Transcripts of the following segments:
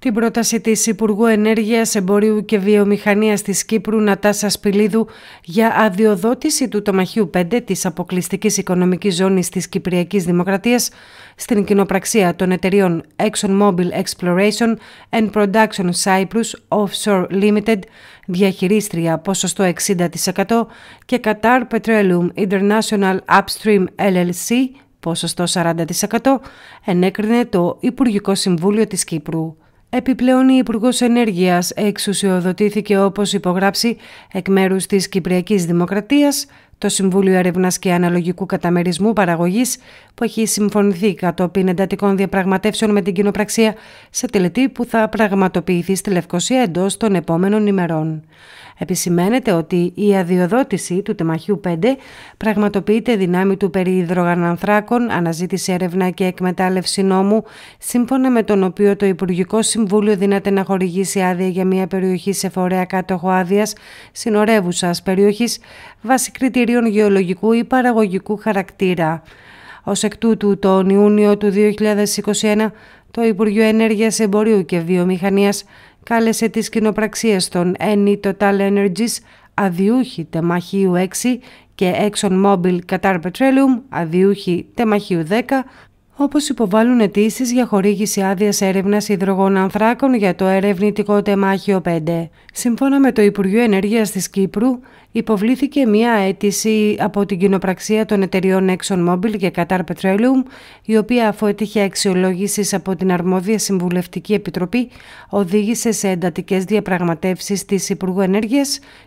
Την πρόταση της Υπουργού Ενέργειας, Εμπορίου και Βιομηχανίας της Κύπρου Νατάσα Σπυλίδου για αδειοδότηση του τομαχίου 5 της αποκλειστικής οικονομικής ζώνης της Κυπριακής Δημοκρατίας στην κοινοπραξία των εταιριών Mobil Exploration and Production Cyprus Offshore Limited, διαχειρίστρια ποσοστό 60% και Qatar Petroleum International Upstream LLC, ποσοστό 40%, ενέκρινε το Υπουργικό Συμβούλιο της Κύπρου. Επιπλέον, η Υπουργός Ενέργειας εξουσιοδοτήθηκε όπως υπογράψει εκ μέρους της Κυπριακής Δημοκρατίας το Συμβούλιο Έρευνας και Αναλογικού Καταμερισμού Παραγωγής, που έχει συμφωνηθεί κατόπιν εντατικών διαπραγματεύσεων με την κοινοπραξία σε τελετή που θα πραγματοποιηθεί στη Λευκοσία εντός των επόμενων ημερών. Επισημαίνεται ότι η αδειοδότηση του τεμαχίου 5 πραγματοποιείται δυνάμει του περί υδρογανανθράκων, αναζήτηση έρευνα και εκμετάλλευση νόμου, σύμφωνα με τον οποίο το Υπουργικό Συμβούλιο δύναται να χορηγήσει άδεια για μια περιοχή σε φορέα κάτοχο άδειας συνορεύουσας περιοχής βάσει κριτηρίων γεωλογικού ή παραγωγικού χαρακτήρα. Ως εκ τούτου, τον Ιούνιο του 2021, το Υπουργείο Ένέργεια Εμπορίου και βιομηχανίας κάλεσε τις κοινοπραξίες των Eni Total Energies, αδιούχη τεμαχίου 6 και Exxon Mobil Qatar Petroleum, αδιούχη τεμαχίου 10, όπως υποβάλλουν αιτήσεις για χορήγηση άδειας έρευνας υδρογών ανθράκων για το ερευνητικό τεμάχιο 5. Σύμφωνα με το Υπουργείο Ενέργειας της Κύπρου, υποβλήθηκε μια αίτηση από την κοινοπραξία των εταιριών ExxonMobil και Qatar Petroleum, η οποία αφού έτυχε αξιολόγησης από την αρμόδια Συμβουλευτική Επιτροπή, οδήγησε σε εντατικές διαπραγματεύσεις της Υπουργού Ενέργειας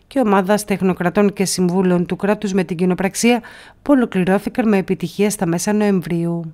και ομάδας τεχνοκρατών και συμβούλων του κράτους με την κοινοπραξία, που ολοκληρώθηκαν με επιτυχία στα μέσα Νοεμβρίου.